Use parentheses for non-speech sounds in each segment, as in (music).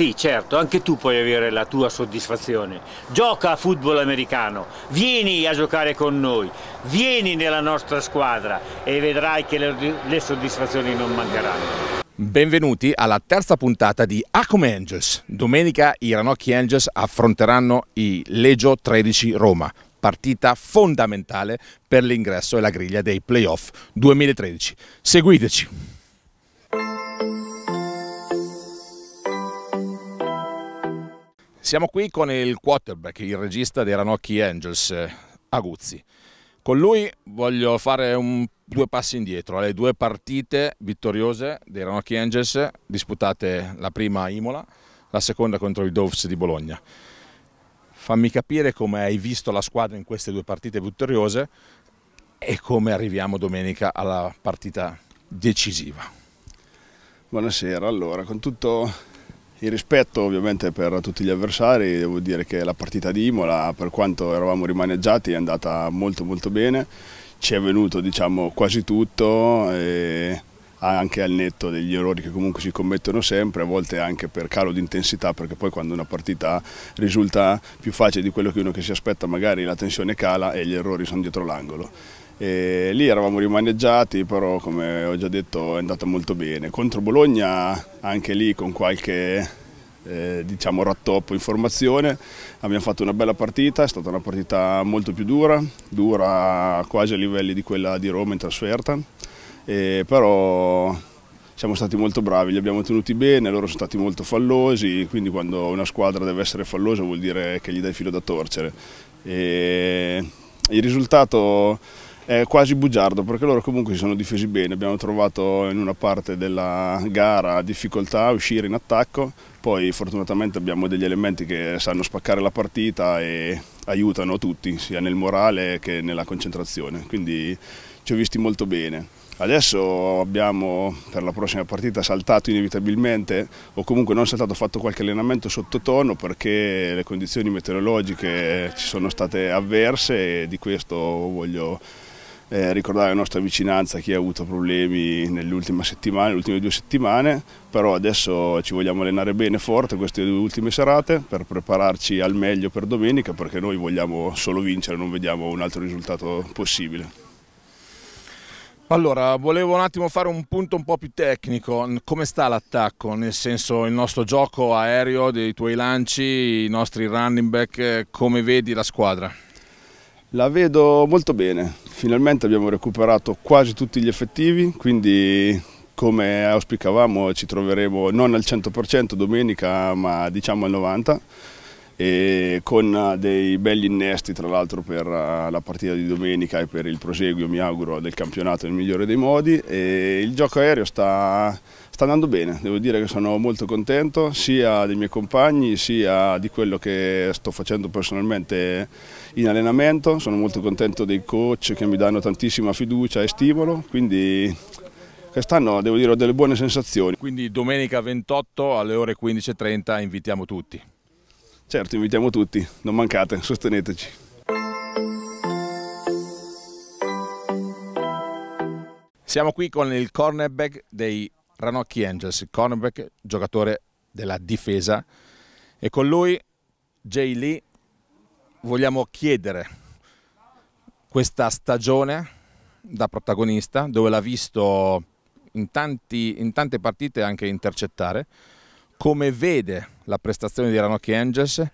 Sì, certo, anche tu puoi avere la tua soddisfazione. Gioca a football americano, vieni a giocare con noi, vieni nella nostra squadra e vedrai che le, le soddisfazioni non mancheranno. Benvenuti alla terza puntata di A Angels. Domenica i Ranocchi Angels affronteranno i Legio 13 Roma, partita fondamentale per l'ingresso e la griglia dei playoff 2013. Seguiteci. Siamo qui con il quarterback, il regista dei Ranocchi Angels, eh, Aguzzi. Con lui voglio fare un, due passi indietro alle due partite vittoriose dei Ranocchi Angels disputate la prima a Imola, la seconda contro i Doves di Bologna. Fammi capire come hai visto la squadra in queste due partite vittoriose e come arriviamo domenica alla partita decisiva. Buonasera, allora con tutto il rispetto ovviamente per tutti gli avversari, devo dire che la partita di Imola per quanto eravamo rimaneggiati è andata molto molto bene, ci è venuto diciamo, quasi tutto anche al netto degli errori che comunque si commettono sempre, a volte anche per calo di intensità perché poi quando una partita risulta più facile di quello che uno che si aspetta magari la tensione cala e gli errori sono dietro l'angolo. E lì eravamo rimaneggiati, però come ho già detto è andata molto bene. Contro Bologna anche lì con qualche eh, diciamo rattoppo in formazione, abbiamo fatto una bella partita, è stata una partita molto più dura, dura quasi a livelli di quella di Roma in trasferta, e però siamo stati molto bravi, li abbiamo tenuti bene, loro sono stati molto fallosi, quindi quando una squadra deve essere fallosa vuol dire che gli dai filo da torcere. E il risultato è quasi bugiardo perché loro comunque si sono difesi bene, abbiamo trovato in una parte della gara difficoltà a uscire in attacco, poi fortunatamente abbiamo degli elementi che sanno spaccare la partita e aiutano tutti, sia nel morale che nella concentrazione, quindi ci ho visti molto bene. Adesso abbiamo per la prossima partita saltato inevitabilmente o comunque non saltato, fatto qualche allenamento sottotono perché le condizioni meteorologiche ci sono state avverse e di questo voglio eh, ricordare la nostra vicinanza a chi ha avuto problemi nelle ultime nelle ultime due settimane, però adesso ci vogliamo allenare bene forte queste due ultime serate per prepararci al meglio per domenica perché noi vogliamo solo vincere, non vediamo un altro risultato possibile. Allora, volevo un attimo fare un punto un po' più tecnico. Come sta l'attacco? Nel senso, il nostro gioco aereo, dei tuoi lanci, i nostri running back, come vedi la squadra? La vedo molto bene, finalmente abbiamo recuperato quasi tutti gli effettivi, quindi come auspicavamo ci troveremo non al 100% domenica ma diciamo al 90% e con eh, dei belli innesti tra l'altro per eh, la partita di domenica e per il proseguio mi auguro del campionato nel migliore dei modi e il gioco aereo sta, sta andando bene, devo dire che sono molto contento sia dei miei compagni sia di quello che sto facendo personalmente in allenamento, sono molto contento dei coach che mi danno tantissima fiducia e stimolo, quindi quest'anno devo dire ho delle buone sensazioni. Quindi domenica 28 alle ore 15.30 invitiamo tutti. Certo, invitiamo tutti, non mancate, sosteneteci. Siamo qui con il cornerback dei Ranocchi Angels, il cornerback giocatore della difesa e con lui Jay Lee vogliamo chiedere questa stagione da protagonista dove l'ha visto in, tanti, in tante partite anche intercettare come vede la prestazione di Ranocchi Angels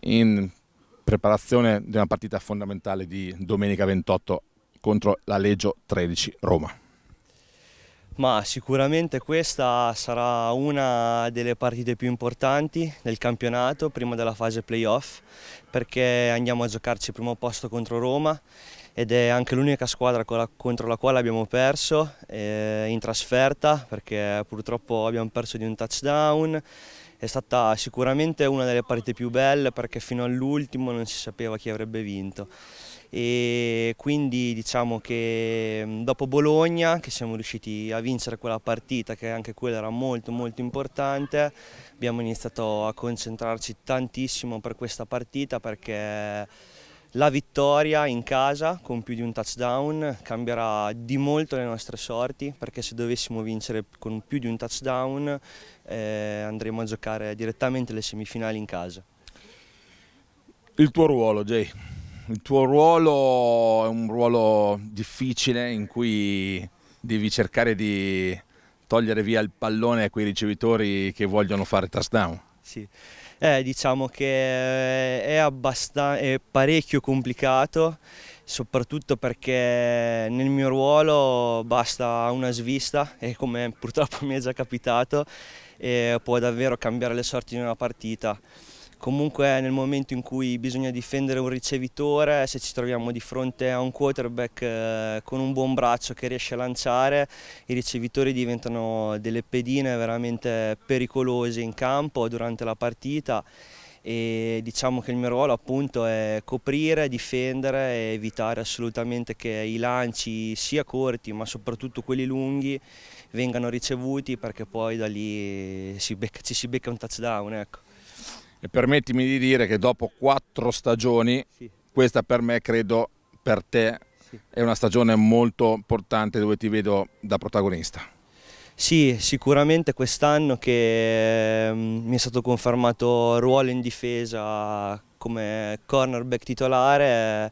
in preparazione di una partita fondamentale di domenica 28 contro la Legio 13 Roma. Ma sicuramente questa sarà una delle partite più importanti del campionato prima della fase playoff perché andiamo a giocarci il primo posto contro Roma ed è anche l'unica squadra contro la quale abbiamo perso eh, in trasferta perché purtroppo abbiamo perso di un touchdown. È stata sicuramente una delle partite più belle perché fino all'ultimo non si sapeva chi avrebbe vinto. E quindi diciamo che mm, dopo Bologna che siamo riusciti a vincere quella partita che anche quella era molto molto importante abbiamo iniziato a concentrarci tantissimo per questa partita perché la vittoria in casa con più di un touchdown cambierà di molto le nostre sorti perché se dovessimo vincere con più di un touchdown eh, andremo a giocare direttamente le semifinali in casa. Il tuo ruolo, Jay? Il tuo ruolo è un ruolo difficile in cui devi cercare di togliere via il pallone a quei ricevitori che vogliono fare touchdown. Sì. Eh, diciamo che eh, è, è parecchio complicato, soprattutto perché nel mio ruolo basta una svista e come purtroppo (laughs) mi è già capitato e eh, può davvero cambiare le sorti di una partita comunque nel momento in cui bisogna difendere un ricevitore, se ci troviamo di fronte a un quarterback eh, con un buon braccio che riesce a lanciare, i ricevitori diventano delle pedine veramente pericolose in campo durante la partita e diciamo che il mio ruolo appunto è coprire, difendere e evitare assolutamente che i lanci sia corti ma soprattutto quelli lunghi vengano ricevuti perché poi da lì si becca, ci si becca un touchdown. Ecco. E permettimi di dire che dopo quattro stagioni, sì. questa per me, credo per te, sì. è una stagione molto importante dove ti vedo da protagonista. Sì, sicuramente quest'anno che ehm, mi è stato confermato ruolo in difesa come cornerback titolare eh,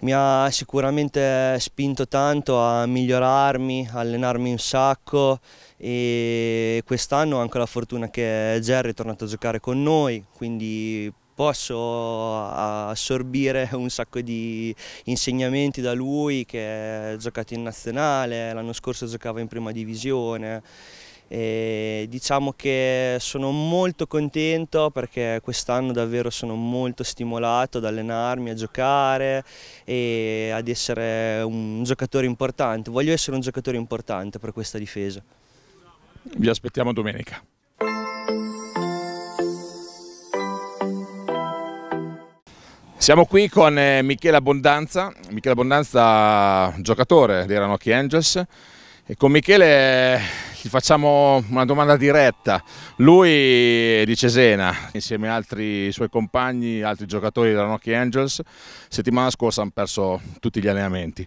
mi ha sicuramente spinto tanto a migliorarmi, a allenarmi un sacco, e quest'anno ho anche la fortuna che Jerry è tornato a giocare con noi, quindi posso assorbire (laughs) un sacco di insegnamenti da lui che ha giocato in nazionale, l'anno scorso giocava in prima divisione. E diciamo che sono molto contento perché quest'anno davvero sono molto stimolato ad allenarmi, a giocare e ad essere un giocatore importante. Voglio essere un giocatore importante per questa difesa. Vi aspettiamo domenica. Siamo qui con eh, Michele Abbondanza, Michele Abbondanza giocatore dei Ranocchi Angels e con Michele eh, gli facciamo una domanda diretta. Lui è di Cesena insieme ad altri suoi compagni, altri giocatori dei Ranocchi Angels, settimana scorsa hanno perso tutti gli allenamenti,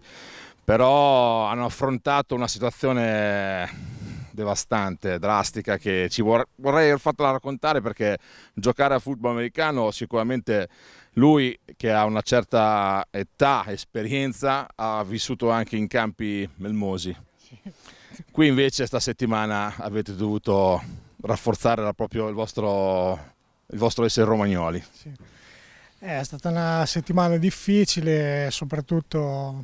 però hanno affrontato una situazione devastante, drastica, che ci vor- vorrei aver fatela raccontare perché giocare a football americano sicuramente lui che ha una certa età, esperienza, ha vissuto anche in campi melmosi. Qui invece questa settimana avete dovuto rafforzare proprio il vostro, il vostro essere romagnoli. Sì. Eh, è stata una settimana difficile, soprattutto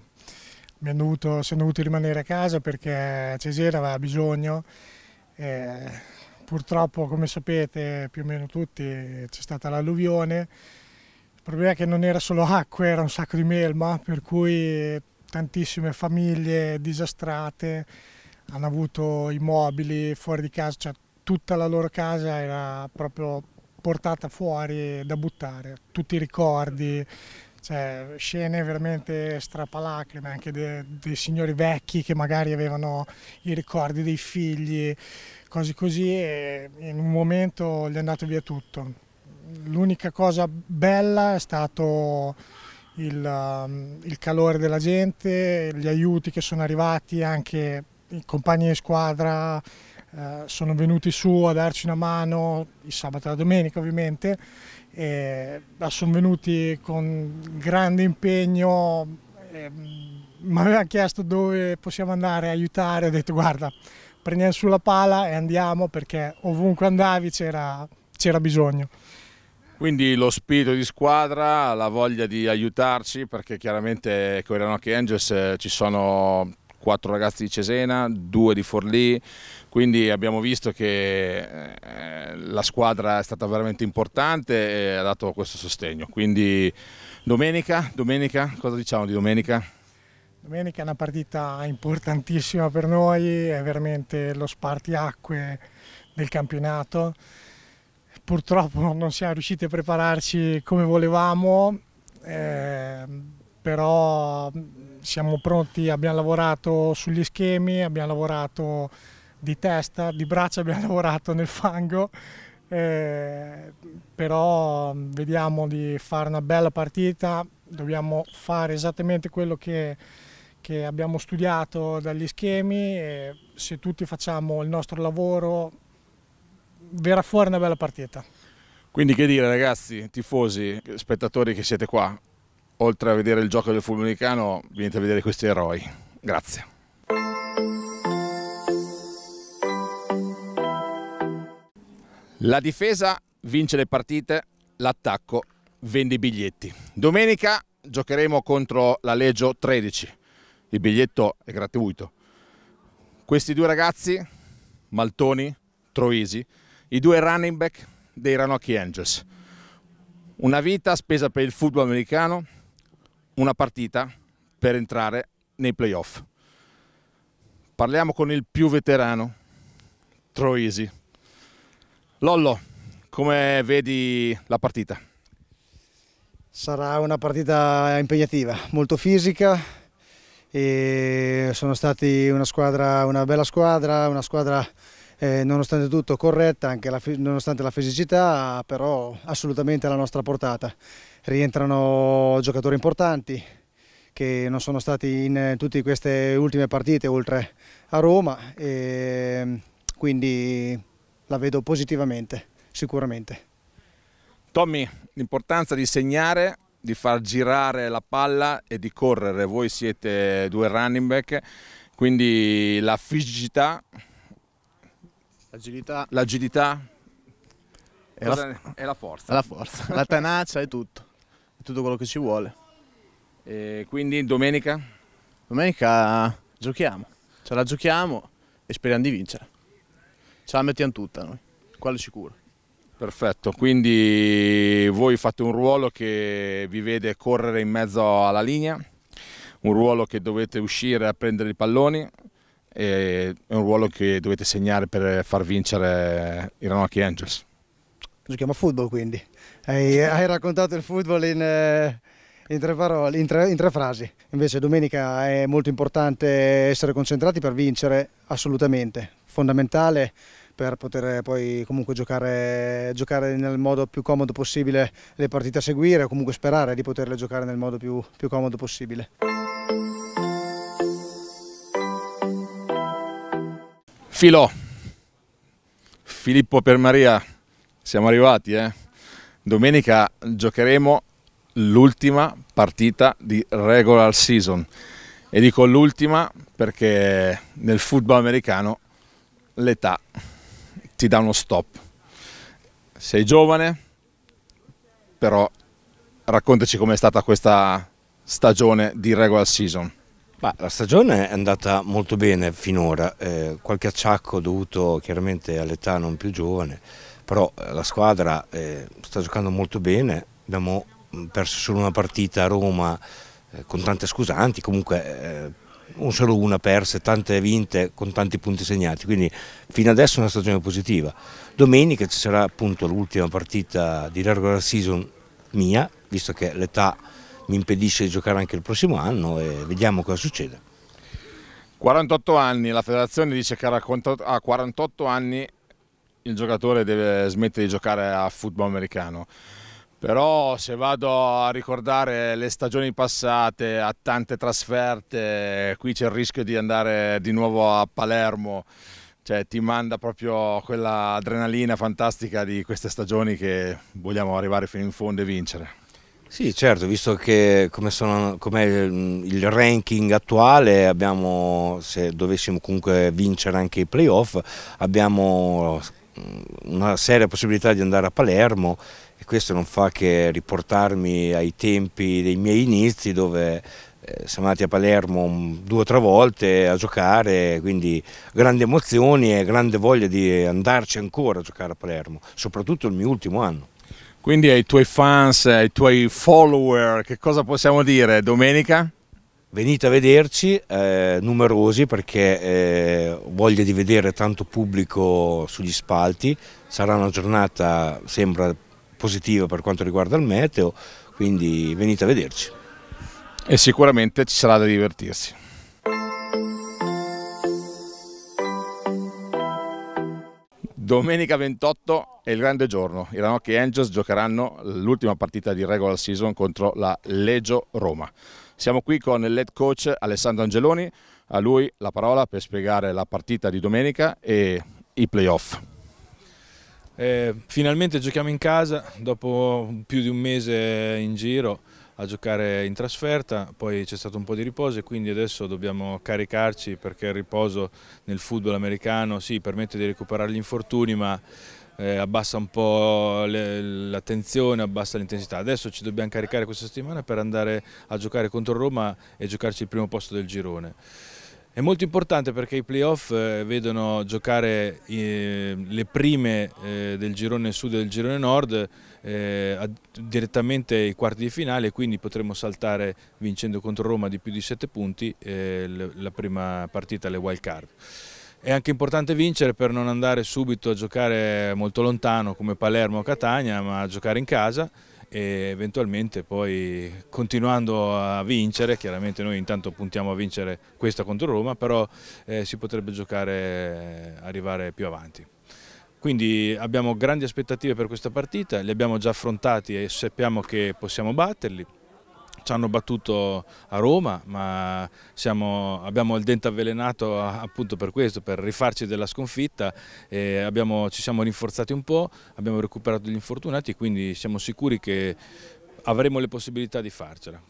dovuto, sono dovuti rimanere a casa perché Cesena aveva bisogno. Eh, purtroppo, come sapete, più o meno tutti, c'è stata l'alluvione. Il problema è che non era solo acqua, era un sacco di melma, per cui tantissime famiglie disastrate hanno avuto i mobili fuori di casa, cioè tutta la loro casa era proprio portata fuori da buttare, tutti i ricordi, cioè, scene veramente strapalacrime, anche dei signori vecchi che magari avevano i ricordi dei figli, cose così e in un momento gli è andato via tutto. L'unica cosa bella è stato il, um, il calore della gente, gli aiuti che sono arrivati, anche i compagni di squadra eh, sono venuti su a darci una mano, il sabato e la domenica ovviamente, eh, sono venuti con grande impegno, eh, mi aveva chiesto dove possiamo andare a aiutare, ho detto guarda prendiamo sulla pala e andiamo perché ovunque andavi c'era bisogno. Quindi lo spirito di squadra, la voglia di aiutarci perché chiaramente con ecco, i Ranocchi Angels eh, ci sono quattro ragazzi di Cesena, due di Forlì, quindi abbiamo visto che eh, la squadra è stata veramente importante e ha dato questo sostegno. Quindi domenica, domenica cosa diciamo di domenica? Domenica è una partita importantissima per noi, è veramente lo spartiacque del campionato. Purtroppo non siamo riusciti a prepararci come volevamo, eh, però siamo pronti, abbiamo lavorato sugli schemi, abbiamo lavorato di testa, di braccia (laughs) abbiamo lavorato nel fango, eh, però mm, vediamo di fare una bella partita, dobbiamo fare esattamente quello che, che abbiamo studiato dagli schemi e se tutti facciamo il nostro lavoro verrà fuori una bella partita. Quindi che dire ragazzi, tifosi, spettatori che siete qua, oltre a vedere il gioco del Fulminicano, venite a vedere questi eroi. Grazie. La difesa vince le partite, l'attacco vende i biglietti. Domenica giocheremo contro la Legio 13. Il biglietto è gratuito. Questi due ragazzi, Maltoni, Troisi, i due running back dei Ranocchi Angels. Una vita spesa per il football americano, una partita per entrare nei playoff. Parliamo con il più veterano, Troisi. Lollo, come vedi la partita? Sarà una partita impegnativa, molto fisica. sono stati una, squadra, una bella squadra, una squadra eh, nonostante tutto corretta, anche la, nonostante la fisicità, però assolutamente alla nostra portata rientrano giocatori importanti che non sono stati in tutte queste ultime partite oltre a Roma e mm, quindi la vedo positivamente, sicuramente. Tommy, l'importanza di segnare, di far girare la palla e di correre, voi siete due running back, quindi la fisicità, l'agilità, l'agilità e la, è la forza. La forza, (laughs) la tenacia e tutto tutto quello che ci vuole. E quindi domenica? Domenica giochiamo, ce la giochiamo e speriamo di vincere. Ce la mettiamo tutta noi, quello sicuro. Perfetto, quindi voi fate un ruolo che vi vede correre in mezzo alla linea, un ruolo che dovete uscire a prendere i palloni e un ruolo che dovete segnare per far vincere i Ranocchi Angels. Giochiamo a football quindi. Hai, hai raccontato il football in, eh, in, tre parole, in, tre, in tre frasi. Invece domenica è molto importante essere concentrati per vincere, assolutamente. Fondamentale per poter poi comunque giocare, giocare, nel modo più comodo possibile le partite a seguire o comunque sperare di poterle giocare nel modo più, più comodo possibile. Filò, Filippo per Maria, siamo arrivati eh. Domenica giocheremo l'ultima partita di regular season e dico l'ultima perché nel football americano l'età ti dà uno stop. Sei giovane, però raccontaci com'è stata questa stagione di regular season. Bah, la stagione è andata molto bene finora, eh, qualche acciacco dovuto chiaramente all'età non più giovane, però eh, la squadra eh, sta giocando molto bene, abbiamo mm, perso solo una partita a Roma eh, con tante scusanti, comunque non eh, solo una perse, tante vinte con tanti punti segnati, quindi fino adesso è una stagione positiva. Domenica ci sarà appunto l'ultima partita di regular season mia, visto che l'età mi impedisce di giocare anche il prossimo anno e vediamo cosa succede. 48 anni, la federazione dice che a 48 ah, anni il giocatore deve smettere di giocare a football americano. Però se vado a ricordare le stagioni passate, a tante trasferte, qui c'è il rischio di andare di nuovo a Palermo, cioè ti manda proprio quella adrenalina fantastica di queste stagioni che vogliamo arrivare fino in fondo e vincere. Sì, certo, visto che come, sono, come il ranking attuale, abbiamo, se dovessimo comunque vincere anche i playoff, abbiamo Mm, una seria possibilità di andare a Palermo e questo non fa che riportarmi ai tempi dei miei inizi dove eh, siamo andati a Palermo mm, due o tre volte a giocare, quindi grandi emozioni e grande voglia di andarci ancora a giocare a Palermo, soprattutto il mio ultimo anno. Quindi ai tuoi fans, ai tuoi follower, che cosa possiamo dire domenica? Venite a vederci, eh, numerosi, perché eh, voglia di vedere tanto pubblico sugli spalti. Sarà una giornata, sembra, positiva per quanto riguarda il meteo, quindi venite a vederci. E sicuramente ci sarà da divertirsi. Domenica 28 è il grande giorno. I Ranocchi Angels giocheranno l'ultima partita di regular season contro la Legio Roma. Siamo qui con il lead coach Alessandro Angeloni, a lui la parola per spiegare la partita di domenica e i playoff. Eh, finalmente giochiamo in casa dopo più di un mese in giro a giocare in trasferta, poi c'è stato un po' di riposo e quindi adesso dobbiamo caricarci perché il riposo nel football americano sì, permette di recuperare gli infortuni ma eh, abbassa un po' l'attenzione, abbassa l'intensità. Adesso ci dobbiamo caricare questa settimana per andare a giocare contro Roma e giocarci il primo posto del girone. È molto importante perché i playoff eh, vedono giocare eh, le prime eh, del girone sud e del girone nord eh, a, direttamente i quarti di finale, quindi potremo saltare vincendo contro Roma di più di 7 punti eh, la prima partita, le wild card. È anche importante vincere per non andare subito a giocare molto lontano come Palermo o Catania, ma a giocare in casa e eventualmente poi continuando a vincere, chiaramente noi intanto puntiamo a vincere questa contro Roma, però eh, si potrebbe giocare, arrivare più avanti. Quindi abbiamo grandi aspettative per questa partita, li abbiamo già affrontati e sappiamo che possiamo batterli ci hanno battuto a Roma, ma siamo, abbiamo il dente avvelenato appunto per questo, per rifarci della sconfitta, abbiamo, ci siamo rinforzati un po', abbiamo recuperato gli infortunati, quindi siamo sicuri che avremo le possibilità di farcela.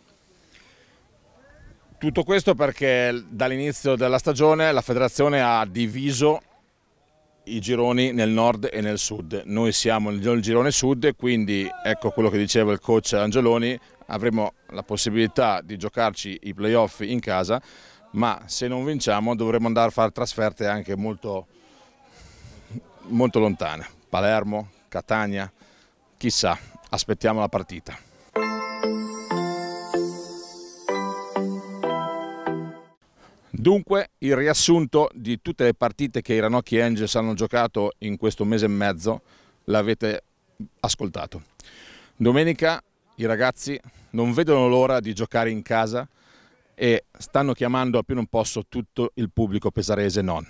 Tutto questo perché dall'inizio della stagione la federazione ha diviso i gironi nel nord e nel sud. Noi siamo nel girone sud, quindi ecco quello che diceva il coach Angeloni, avremo la possibilità di giocarci i playoff in casa, ma se non vinciamo dovremo andare a fare trasferte anche molto, molto lontane. Palermo, Catania, chissà, aspettiamo la partita. Dunque il riassunto di tutte le partite che i Ranocchi Angels hanno giocato in questo mese e mezzo l'avete ascoltato. Domenica i ragazzi non vedono l'ora di giocare in casa e stanno chiamando a più non posso tutto il pubblico pesarese non.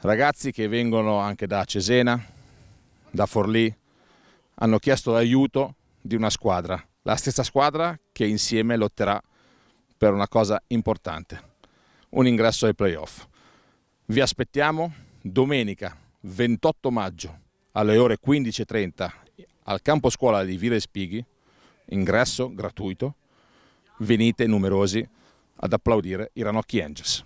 Ragazzi che vengono anche da Cesena, da Forlì, hanno chiesto l'aiuto di una squadra, la stessa squadra che insieme lotterà per una cosa importante, un ingresso ai playoff. Vi aspettiamo domenica 28 maggio alle ore 15.30 al campo scuola di Vire Spighi ingresso gratuito, venite numerosi ad applaudire i Ranocchi Angels.